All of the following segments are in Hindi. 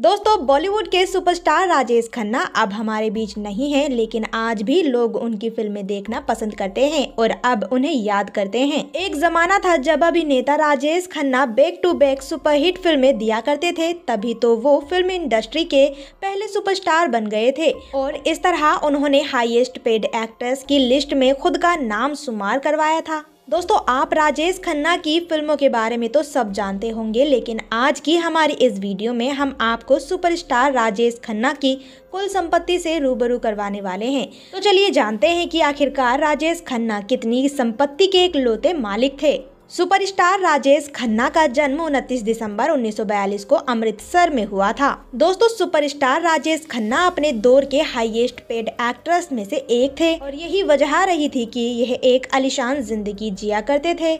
दोस्तों बॉलीवुड के सुपरस्टार राजेश खन्ना अब हमारे बीच नहीं हैं लेकिन आज भी लोग उनकी फिल्में देखना पसंद करते हैं और अब उन्हें याद करते हैं एक जमाना था जब अभिनेता Rajesh Khanna back to back superhit फिल्में दिया करते थे तभी तो वो फिल्म इंडस्ट्री के पहले सुपरस्टार बन गए थे और इस तरह उन्होंने हाइएस्ट पेड एक्टर्स की लिस्ट में खुद का नाम शुमार करवाया था दोस्तों आप राजेश खन्ना की फिल्मों के बारे में तो सब जानते होंगे लेकिन आज की हमारी इस वीडियो में हम आपको सुपरस्टार राजेश खन्ना की कुल संपत्ति से रूबरू करवाने वाले हैं तो चलिए जानते हैं कि आखिरकार राजेश खन्ना कितनी संपत्ति के एक लोते मालिक थे सुपरस्टार राजेश खन्ना का जन्म 29 दिसंबर 1942 को अमृतसर में हुआ था दोस्तों सुपरस्टार राजेश खन्ना अपने दौर के हाईएस्ट पेड एक्ट्रेस में से एक थे और यही वजह रही थी कि यह एक अलीशान जिंदगी जिया करते थे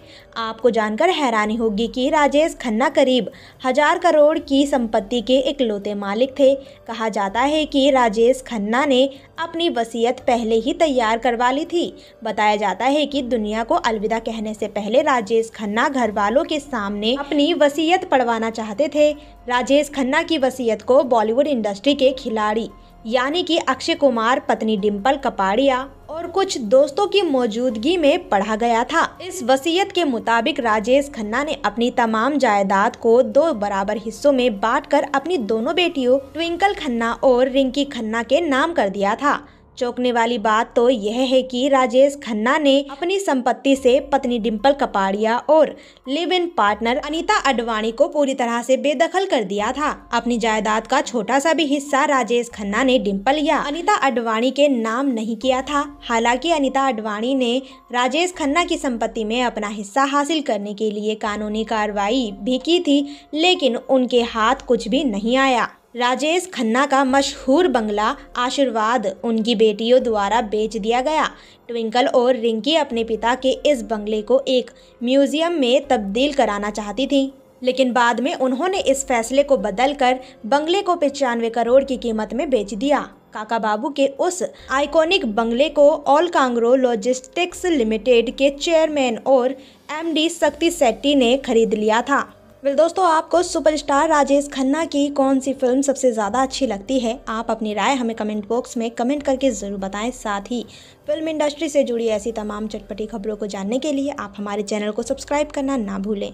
आपको जानकर हैरानी होगी कि राजेश खन्ना करीब हजार करोड़ की संपत्ति के इकलौते मालिक थे कहा जाता है कि राजेश खन्ना ने अपनी वसीयत पहले ही तैयार करवा ली थी बताया जाता है कि दुनिया को अलविदा कहने से पहले राजेश राजेश खन्ना घर वालों के सामने अपनी वसीयत पढ़वाना चाहते थे राजेश खन्ना की वसीयत को बॉलीवुड इंडस्ट्री के खिलाड़ी यानी कि अक्षय कुमार पत्नी डिम्पल कपाड़िया और कुछ दोस्तों की मौजूदगी में पढ़ा गया था इस वसीयत के मुताबिक राजेश खन्ना ने अपनी तमाम जायदाद को दो बराबर हिस्सों में बांटकर अपनी दोनों बेटियों ट्विंकल खन्ना और रिंकी खन्ना के नाम कर दिया था चौंकने वाली बात तो यह है कि राजेश खन्ना ने अपनी संपत्ति से पत्नी डिंपल कपाड़िया और live in partner Anita Advani को पूरी तरह से बेदखल कर दिया था अपनी जायदाद का छोटा सा भी हिस्सा राजेश खन्ना ने डिंपल या अनीता अडवाणी के नाम नहीं किया था हालांकि अनीता अडवाणी ने राजेश खन्ना की संपत्ति में अपना हिस्सा हासिल करने के लिए कानूनी कार्रवाई भी की थी लेकिन उनके हाथ कुछ भी नहीं आया राजेश खन्ना का मशहूर बंगला आशीर्वाद उनकी बेटियों द्वारा बेच दिया गया ट्विंकल और रिंकी अपने पिता के इस बंगले को एक म्यूजियम में तब्दील कराना चाहती थीं लेकिन बाद में उन्होंने इस फैसले को बदलकर बंगले को पचानवे करोड़ की कीमत में बेच दिया काका बाबू के उस आइकॉनिक बंगले को ऑल कांग्रो लॉजिस्टिक्स लिमिटेड के चेयरमैन और एमडी शक्ति सेट्टी ने खरीद लिया था वेल दोस्तों आपको सुपरस्टार राजेश खन्ना की कौन सी फिल्म सबसे ज़्यादा अच्छी लगती है आप अपनी राय हमें कमेंट बॉक्स में कमेंट करके ज़रूर बताएं साथ ही फिल्म इंडस्ट्री से जुड़ी ऐसी तमाम चटपटी खबरों को जानने के लिए आप हमारे चैनल को सब्सक्राइब करना ना भूलें